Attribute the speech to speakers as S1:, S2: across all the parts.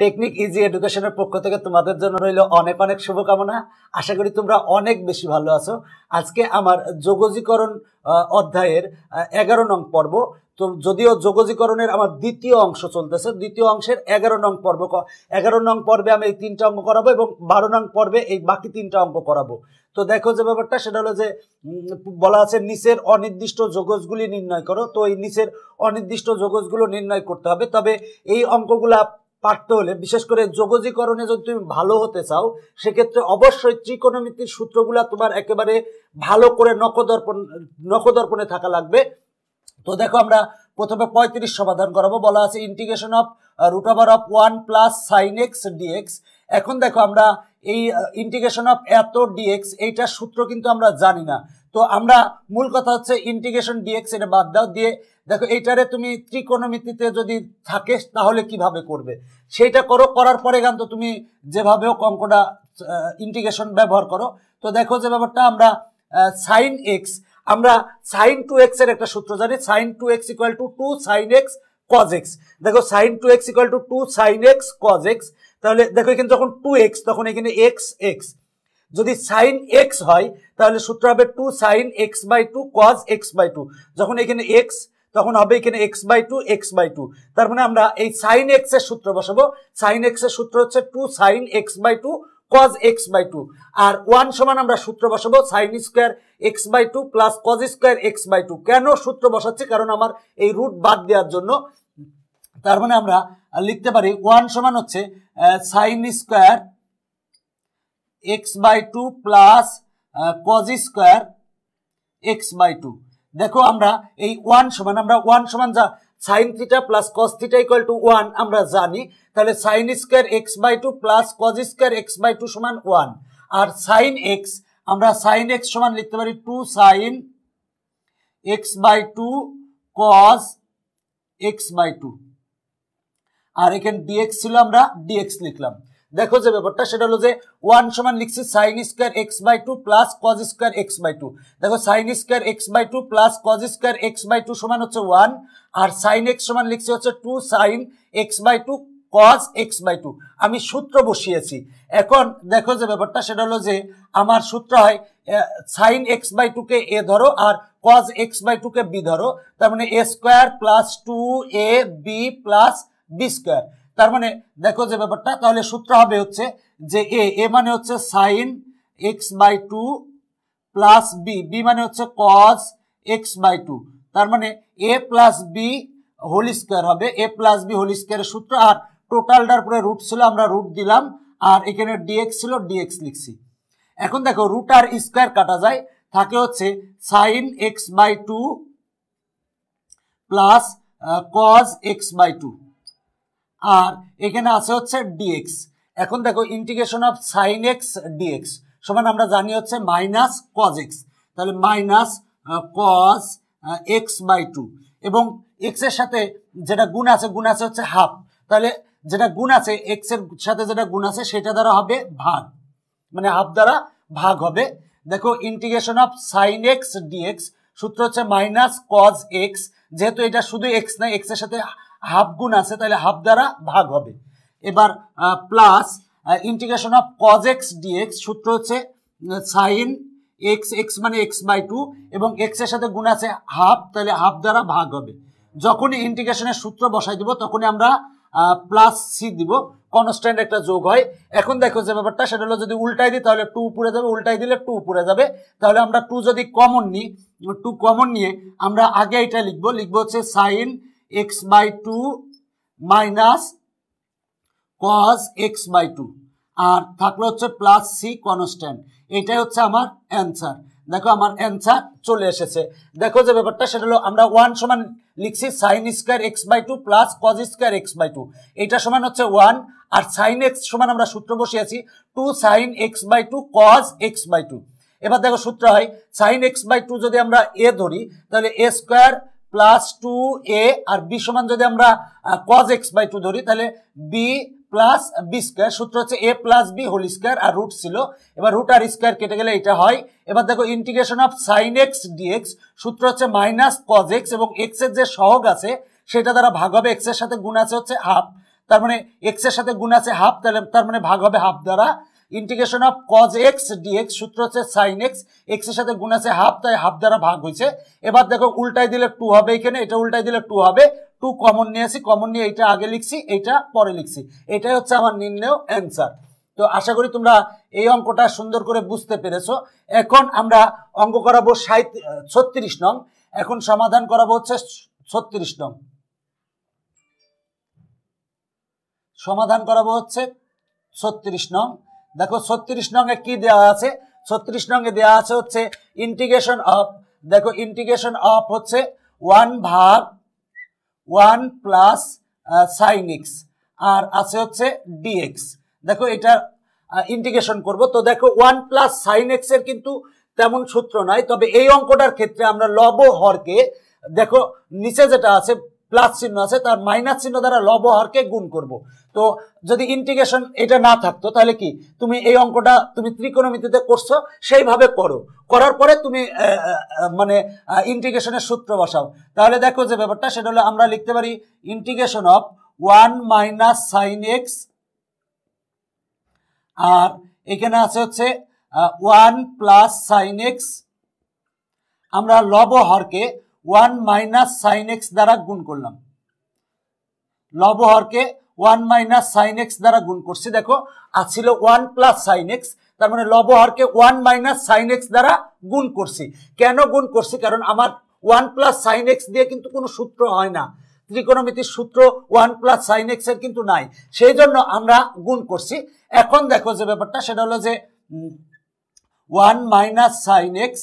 S1: technique easy এডুকেশনের পক্ষ থেকে তোমাদের জন্য রইল অনেক অনেক শুভকামনা আশা করি তোমরা অনেক বেশি ভালো আছো আজকে আমার যোগজীকরণ অধ্যায়ের এগারো নং পর্ব তো যদিও যোগজীকরণের আমার দ্বিতীয় অংশ চলতেছে দ্বিতীয় অংশের এগারো নং পর্ব এগারো নং পর্বে আমি এই তিনটা অঙ্ক করাবো এবং বারো নং পর্বে এই বাকি তিনটা অঙ্ক করাবো তো দেখো যে ব্যাপারটা সেটা হলো যে বলা আছে নিচের অনির্দিষ্ট যোগজগুলি নির্ণয় করো তো এই নিচের অনির্দিষ্ট যোগজগুলো নির্ণয় করতে হবে তবে এই অঙ্কগুলা পারতে হলে বিশেষ করে যোগজীকরণে যদি তুমি ভালো হতে চাও সেক্ষেত্রে অবশ্যই ত্রিকোণমিতির সূত্রগুলা তোমার একেবারে ভালো করে নখদর্পণ নখদর্পণে থাকা লাগবে তো দেখো আমরা প্রথমে পঁয়ত্রিশ সমাধান করাবো বলা আছে integration of root over of one plus sine x dx এখন দেখো আমরা এই ইন্টিগ্রেশন অফ এত ডিএক্স এইটার সূত্র কিন্তু আমরা জানি না তো আমরা মূল কথা হচ্ছে ইন্টিগ্রেশন ডিএক্স এটা বাদ দাও দিয়ে দেখো এইটারে তুমি ত্রিকোণমিতিতে যদি থাকে তাহলে কিভাবে করবে সেইটা করো করার পরে গান তো তুমি যেভাবে হোক অঙ্কটা ইন্টিগ্রেশন ব্যবহার করো তো দেখো যে ব্যাপারটা আমরা সাইন এক্স আমরা সাইন টু এক্স এর একটা সূত্র জানি sine two x equal to two sine x cos x দেখো sine two x equal to two sine x cos x তাহলে দেখো এখানে যখন টু এক্স তখন এখানে এক্স এক্স যদি সাইন এক্স হয় তাহলে সূত্র হবে two sine x by two cos x by two যখন এখানে এক্স তখন হবে এখানে x by two x by two তার মানে আমরা এই সাইন এক্স এর সূত্র বসাবো সাইন এক্স এর সূত্র হচ্ছে two sine x by two cos x by two আর ওয়ান সমান আমরা সূত্র বসাবো sine square x by two plus cos square x by two কেন সূত্র বসাচ্ছি কারণ আমার এই রুট বাদ দেওয়ার জন্য তার মানে আমরা লিখতে পারি ওয়ান সমান হচ্ছে sine square x by two plus cos square x by two দেখো আমরা এই ওয়ান সমান আমরা ওয়ান সমান যা sine theta plus cos theta equal to one আমরা জানি তাহলে sine square x by two plus cos square x by two সমান ওয়ান আর সাইন এক্স আমরা সাইন এক্স সমান লিখতে পারি two sine x by two cos x by two আর এখানে ডিএক্স ছিল আমরা ডিএক্স লিখলাম দেখো যে ব্যাপারটা সেটা হলো যে ওয়ান সমান লিখছি sine square x by two plus cos square x by two দেখো sine square x by two plus cos square x by two সমান হচ্ছে ওয়ান আর সাইন এক্স সমান লিখছি হচ্ছে two sine x by two cos x by two আমি সূত্র বসিয়েছি এখন দেখো যে ব্যাপারটা সেটা হলো যে আমার সূত্র হয় সাইন এক্স বাই টুকে এ ধরো আর কজ এক্স বাই টুকে বি ধরো তার মানে A square plus two A B plus B square তার মানে দেখো যে ব্যাপারটা তাহলে সূত্র হবে হচ্ছে যে এ এ মানে হচ্ছে sine x by two plus B B মানে হচ্ছে কজ এক্স বাই টু তার মানে A plus B whole square হবে এ প্লাস বি হোল স্কোয়ারের সূত্র আর টোটালটার পরে রুট ছিল আমরা রুট দিলাম আর এখানে ডিএক্স ছিল ডিএক্স লিখছি এখন দেখো রুট আর স্কোয়ার কাটা যায় থাকে হচ্ছে sine x by two plus cos x by two আর এখানে আছে হচ্ছে ডিএক্স এখন দেখো integration of sine x dx সমান আমরা জানি হচ্ছে মাইনাস কজ এক্স তাহলে minus cos x by two এবং এক্সের সাথে যেটা গুণ আছে গুণ আছে হচ্ছে হাফ তাহলে যেটা গুণ আছে এক্সের সাথে যেটা গুণ আছে সেটা দ্বারা হবে ভাগ মানে হাফ দ্বারা ভাগ হবে দেখো integration of sine x dx সূত্র হচ্ছে মাইনাস কজ এক্স যেহেতু এটা শুধু এক্স না এক্সের সাথে হাফ গুণ আছে তাহলে হাফ দ্বারা ভাগ হবে এবার plus integration of cos x dx সূত্র হচ্ছে সাইন এক্স এক্স মানে এক্স বাই টু এবং এক্সের সাথে গুণ আছে হাফ তাহলে হাফ দ্বারা ভাগ হবে যখনই ইন্টিগ্রেশনের সূত্র বসাই দিব তখনই আমরা প্লাস সি দিব কনস্ট্যান্ট একটা যোগ হয় এখন দেখো যে ব্যাপারটা সেটা হলো যদি উল্টাই দিই তাহলে টু উপরে যাবে উল্টাই দিলে টু উপরে যাবে তাহলে আমরা টু যদি কমন নিই টু কমন নিয়ে আমরা আগে এটা লিখবো লিখবো হচ্ছে sine x by two minus cos x by two আর থাকলো হচ্ছে প্লাস সি কনস্ট্যান্ট এটাই হচ্ছে আমার অ্যান্সার দেখো আমার অ্যান্সার চলে এসেছে দেখো যে ব্যাপারটা সেটা হলো আমরা ওয়ান সমান লিখছি sine square x by two plus cos square x by two এটা সমান হচ্ছে ওয়ান আর সাইন এক্স সমান আমরা সূত্র বসিয়েছি two sine x by two cos x by two এবার দেখো সূত্র হয় সাইন এক্স বাই টু যদি আমরা এ ধরি তাহলে A square plus two A আর বি সমান যদি আমরা কজ এক্স বাই টু ধরি তাহলে বি প্লাস বি স্কোয়ার সূত্র হচ্ছে A plus B whole square আর রুট ছিল এবার রুট আর স্কোয়ার কেটে গেলে এটা হয় এবার দেখো integration of sine x dx সূত্র হচ্ছে মাইনাস কজ এক্স এবং এক্সের যে সহগ আছে সেটা দ্বারা ভাগ হবে এক্সের সাথে গুণ আছে হচ্ছে হাফ তার মানে এক্সের সাথে গুণ আছে হাফ তাহলে তার মানে ভাগ হবে হাফ দ্বারা integration of cos x dx সূত্র হচ্ছে সাইন এক্স এক্সের সাথে গুণ আছে হাফ তাই হাফ দ্বারা ভাগ হয়েছে এবার দেখো উল্টাই দিলে টু হবে এখানে এটা উল্টাই দিলে টু হবে টু কমন নিয়ে আসি কমন নিয়ে এটা আগে লিখছি এটা পরে লিখছি এটাই হচ্ছে আমার নির্ণয় অ্যান্সার তো আশা করি তোমরা এই অঙ্কটা সুন্দর করে বুঝতে পেরেছো এখন আমরা অঙ্ক করাবো সাঁত ছত্রিশ নং এখন সমাধান করাবো হচ্ছে ছত্রিশ নং সমাধান করাবো হচ্ছে ছত্রিশ নং দেখো ছত্রিশ নঙ্গে কি দেওয়া আছে ছত্রিশ নঙ্গে দেওয়া আছে হচ্ছে ইন্টিগ্রেশন অফ দেখো ইন্টিগ্রেশন অফ হচ্ছে ওয়ান ভাগ ওয়ান প্লাস সাইন এক্স আর আছে হচ্ছে ডিএক্স দেখো এটা ইন্টিগ্রেশন করব তো দেখো ওয়ান প্লাস সাইন এক্স এর কিন্তু তেমন সূত্র নাই তবে এই অঙ্কটার ক্ষেত্রে আমরা লব হরকে দেখো নিচে যেটা আছে প্লাস চিহ্ন আছে তার মাইনাস চিহ্ন দ্বারা লব হরকে গুণ করব তো যদি ইন্টিগ্রেশন এটা না থাকতো তাহলে কি তুমি এই অঙ্কটা তুমি ত্রিকোণমিতিতে করছো সেইভাবে করো করার পরে তুমি মানে ইন্টিগ্রেশনের সূত্র বসাও তাহলে দেখো যে ব্যাপারটা সেটা হলো আমরা লিখতে পারি integration of one minus sine x আর এখানে আছে হচ্ছে ওয়ান প্লাস সাইন এক্স আমরা লব হরকে ওয়ান মাইনাস সাইন এক্স দ্বারা গুণ করলাম লব হরকে ওয়ান মাইনাস সাইন এক্স দ্বারা গুণ করছি দেখো আছিল ওয়ান প্লাস সাইন এক্স তার মানে লবহারকে ওয়ান মাইনাস সাইন এক্স দ্বারা গুণ করছি কেন গুণ করছি কারণ আমার ওয়ান প্লাস সাইন এক্স দিয়ে কিন্তু কোনো সূত্র হয় না ত্রিকোণমিতির সূত্র ওয়ান প্লাস সাইন এক্স এর কিন্তু নাই সেই জন্য আমরা গুণ করছি এখন দেখো যে ব্যাপারটা সেটা হলো যে ওয়ান মাইনাস সাইন এক্স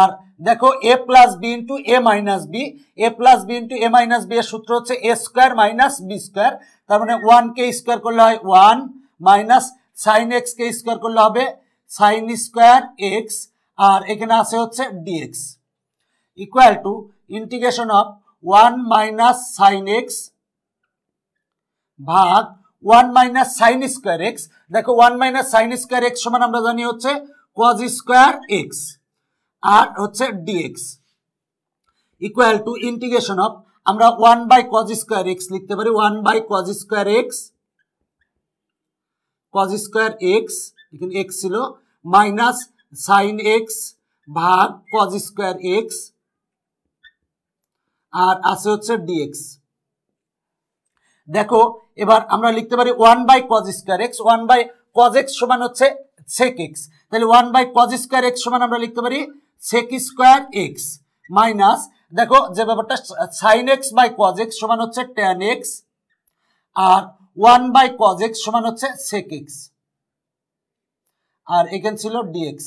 S1: আর দেখো a plus b into a minus b a plus b into a minus b এর সূত্র হচ্ছে a square minus b square তার মানে ওয়ানকে স্কোয়ার করলে হয় ওয়ান মাইনাস সাইন এক্সকে স্কোয়ার করলে হবে সাইন স্কোয়ার এক্স আর এখানে আছে হচ্ছে dx equal to integration of one minus sine x ভাগ one minus sine square x দেখো one minus sine square x সমান আমরা জানি হচ্ছে কজ স্কোয়ার এক্স আর হচ্ছে dx equal to integration of আমরা one by cos square x লিখতে পারি one by cos square x cos square x এখানে এক্স ছিল মাইনাস সাইন এক্স ভাগ কজ স্কোয়ার এক্স আর আছে হচ্ছে ডিএক্স দেখো এবার আমরা লিখতে পারি one by cos square x one by cos x সমান হচ্ছে সেক এক্স তাহলে one by cos square x সমান আমরা লিখতে পারি সেক স্কোয়ার এক্স মাইনাস দেখো যে ব্যাপারটা সাইন এক্স বাই কজ সমান হচ্ছে ট্যান এক্স আর ওয়ান বাই কজ সমান হচ্ছে সেক এক্স আর এখান ছিল ডিএক্স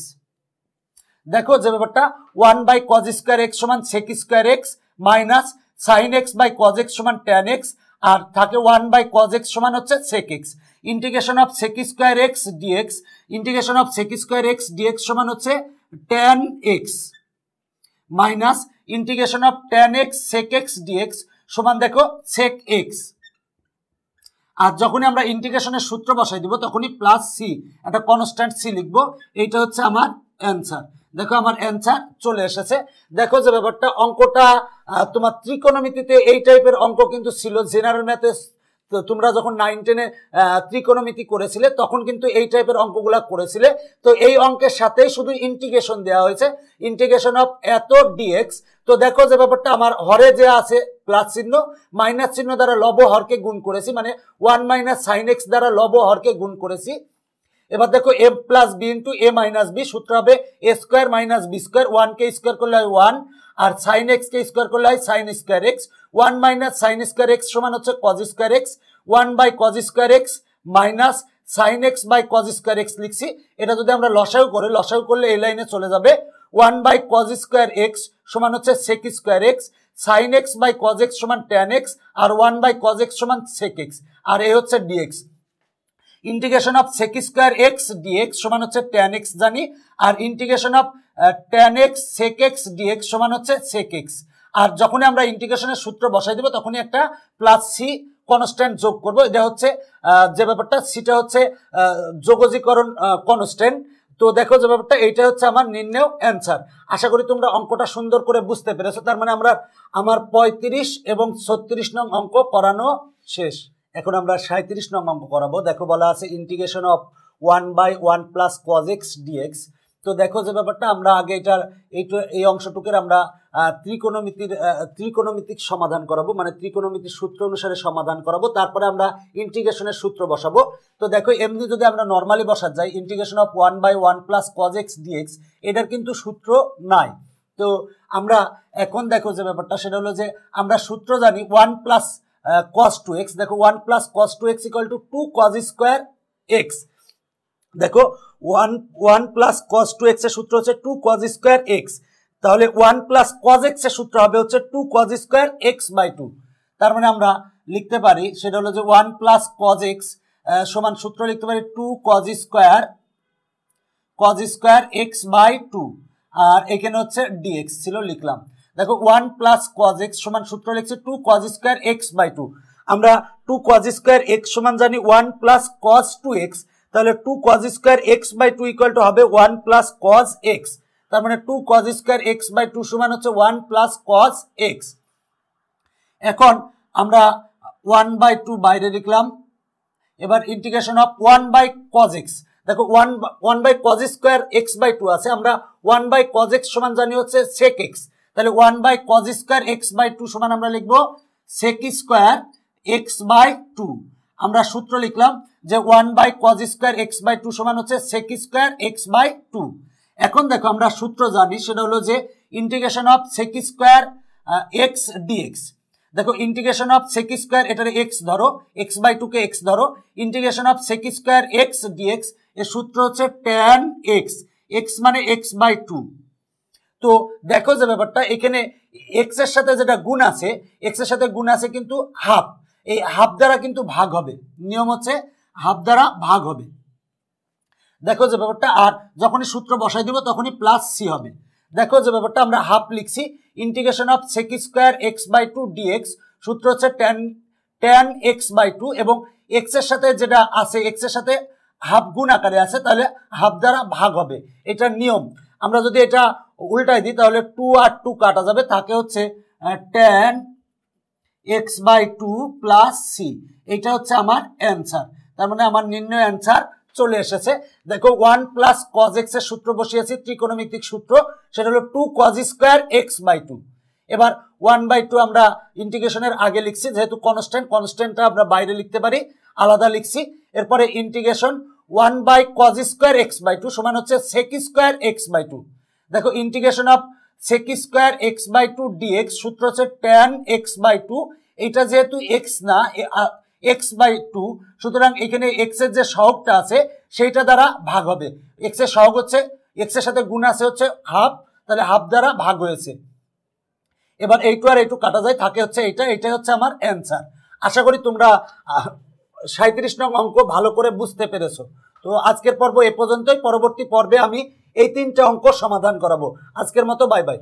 S1: দেখো যে ব্যাপারটা one by cos square x সমান sec square x minus sine x by cos সমান ট্যান এক্স আর থাকে ওয়ান বাই কজ সমান হচ্ছে sec x integration of sec square x dx integration of sec square x dx সমান হচ্ছে tan x minus integration of tan x sec x dx সমান দেখো sec x আর যখনই আমরা ইন্টিগ্রেশনের সূত্র বসাই দিব তখনই প্লাস সি একটা কনস্ট্যান্ট সি লিখবো এইটা হচ্ছে আমার অ্যান্সার দেখো আমার অ্যান্সার চলে এসেছে দেখো যে ব্যাপারটা অঙ্কটা তোমার ত্রিকোণমিতিতে এই টাইপের অঙ্ক কিন্তু ছিল জেনারেল ম্যাথে তো তোমরা যখন নাইন টেনে ত্রিকোণমিতি করেছিলে তখন কিন্তু এই টাইপের অঙ্কগুলো করেছিলে তো এই অঙ্কের সাথে শুধু ইন্টিগ্রেশন দেওয়া হয়েছে ইন্টিগ্রেশন অফ এত ডিএক্স তো দেখো যে ব্যাপারটা আমার হরে যে আছে প্লাস চিহ্ন মাইনাস চিহ্ন দ্বারা লব হরকে গুণ করেছি মানে ওয়ান মাইনাস সাইন এক্স দ্বারা লব হরকে গুণ করেছি এবার দেখো m plus b into a minus b সূত্র হবে a square minus b square ওয়ানকে স্কোয়ার করলে হয় ওয়ান আর সাইন এক্সকে স্কোয়ার করলে হয় sine square x one minus sine square x সমান হচ্ছে cos square x one by cos square x minus sine x by cos square x লিখছি এটা যদি আমরা লসাও করি লসাও করলে এই লাইনে চলে যাবে one by cos square x সমান হচ্ছে sec square x sine x by cos x সমান ট্যান এক্স আর ওয়ান বাই কজ এক্স সমান সেক এক্স আর এ হচ্ছে dx integration of sec square x dx সমান হচ্ছে ট্যান এক্স জানি আর integration of tan x sec x dx সমান হচ্ছে সেক এক্স আর যখনই আমরা ইন্টিগ্রেশনের সূত্র বসাই দেবো তখনই একটা প্লাস সি কনস্ট্যান্ট যোগ করব এটা হচ্ছে যে ব্যাপারটা সিটা হচ্ছে যোগজীকরণ কনস্ট্যান্ট তো দেখো যে ব্যাপারটা এইটা হচ্ছে আমার নির্ণয় অ্যান্সার আশা করি তোমরা অঙ্কটা সুন্দর করে বুঝতে পেরেছো তার মানে আমরা আমার ৩৫ এবং ছত্রিশ নং অঙ্ক করানো শেষ এখন আমরা সাঁত্রিশ নং অঙ্ক করাবো দেখো বলা আছে integration of one by one plus cos x dx তো দেখো যে ব্যাপারটা আমরা আগে এটার এই এই অংশটুকের আমরা ত্রিকোণমিতির ত্রিকোণমিতিক সমাধান করাবো মানে ত্রিকোণমিতির সূত্র অনুসারে সমাধান করাবো তারপরে আমরা ইন্টিগ্রেশনের সূত্র বসাবো তো দেখো এমনি যদি আমরা নর্মালি বসা যাই integration of one by one plus cos x dx এটার কিন্তু সূত্র নাই তো আমরা এখন দেখো যে ব্যাপারটা সেটা হলো যে আমরা সূত্র জানি one plus cos two x দেখো one plus cos two x equal to two cos square x দেখো one one plus cos two এক্সের সূত্র হচ্ছে টু কজ স্কোয়ার এক্স তাহলে ওয়ান প্লাস কজ এক্সের সূত্র হবে হচ্ছে two cos square x by two তার মানে আমরা লিখতে পারি সেটা হলো যে ওয়ান প্লাস কজ এক্স সমান সূত্র লিখতে পারি two cos square cos square x by two আর এখানে হচ্ছে ডিএক্স ছিল লিখলাম দেখো ওয়ান প্লাস কজ এক্স সমান সূত্র লিখছে two cos square x by two আমরা টু কজ স্কোয়ার এক্স সমান জানি one plus cos two x তাহলে two cos square x by two equal to হবে ওয়ান প্লাস কজ এক্স তার মানে two cos square x by two সমান হচ্ছে one plus cos x এখন আমরা ওয়ান বাই টু বাইরে লিখলাম এবার integration of one by cos x দেখো one one by cos square x by two আছে আমরা ওয়ান বাই কজ এক্স সমান জানি হচ্ছে সেক এক্স তাহলে one by cos square x by two সমান আমরা লিখবো sec square x by two আমরা সূত্র লিখলাম যে one by cos square x by two সমান হচ্ছে sec square x by two এখন দেখো আমরা সূত্র জানি সেটা হলো যে integration of sec square x dx দেখো ইন্টিগ্রেশন অফ সেক স্কোয়ার এটার এক্স ধরো এক্স বাই টুকে এক্স ধরো integration of sec square x dx এর সূত্র হচ্ছে ট্যান এক্স এক্স মানে এক্স বাই টু তো দেখো যে ব্যাপারটা এখানে এক্স এর সাথে যেটা গুণ আছে এক্স এর সাথে গুণ আছে কিন্তু হাফ এই হাফ দ্বারা কিন্তু ভাগ হবে নিয়ম হচ্ছে হাফ দ্বারা ভাগ হবে দেখো যে ব্যাপারটা আর যখনই সূত্র বসাই দিব তখনই প্লাস সি হবে দেখো যে ব্যাপারটা আমরা হাফ লিখছি integration of sec square x by two dx সূত্র হচ্ছে tan tan x by two এবং এক্স এর সাথে যেটা আছে এক্স এর সাথে হাফ গুণ আকারে আছে তাহলে হাফ দ্বারা ভাগ হবে এটা নিয়ম আমরা যদি এটা উল্টাই দিই তাহলে টু আর টু কাটা যাবে তাকে হচ্ছে tan x by two plus c এটা হচ্ছে আমার অ্যান্সার তার মানে আমার নিম্ন অ্যান্সার চলে এসেছে দেখো ওয়ান প্লাস কজ এক্সের সূত্র বসিয়েছি ত্রিকোণমিতিক সূত্র সেটা হলো two cos square x by two এবার ওয়ান বাই টু আমরা ইন্টিগ্রেশনের আগে লিখছি যেহেতু কনস্ট্যান্ট কনস্ট্যান্টটা আমরা বাইরে লিখতে পারি আলাদা লিখছি এরপরে integration one by cos square x by two সমান হচ্ছে sec square x by two দেখো integration of sec square x by two dx সূত্র হচ্ছে ট্যান এক্স বাই টু এটা যেহেতু এক্স না এক্স বাই টু সুতরাং এখানে এক্সের যে সহগটা আছে সেইটা দ্বারা ভাগ হবে এক্সের সহগ হচ্ছে এক্স এর সাথে গুণ আছে হচ্ছে হাফ তাহলে হাফ দ্বারা ভাগ হয়েছে এবার এইটু আর এইটু কাটা যায় থাকে হচ্ছে এটা এটাই হচ্ছে আমার অ্যান্সার আশা করি তোমরা সাঁত্রিশ নং অঙ্ক ভালো করে বুঝতে পেরেছো তো আজকের পর্ব এ পর্যন্তই পরবর্তী পর্বে আমি এই তিনটা অঙ্ক সমাধান করাবো আজকের মতো বাই বাই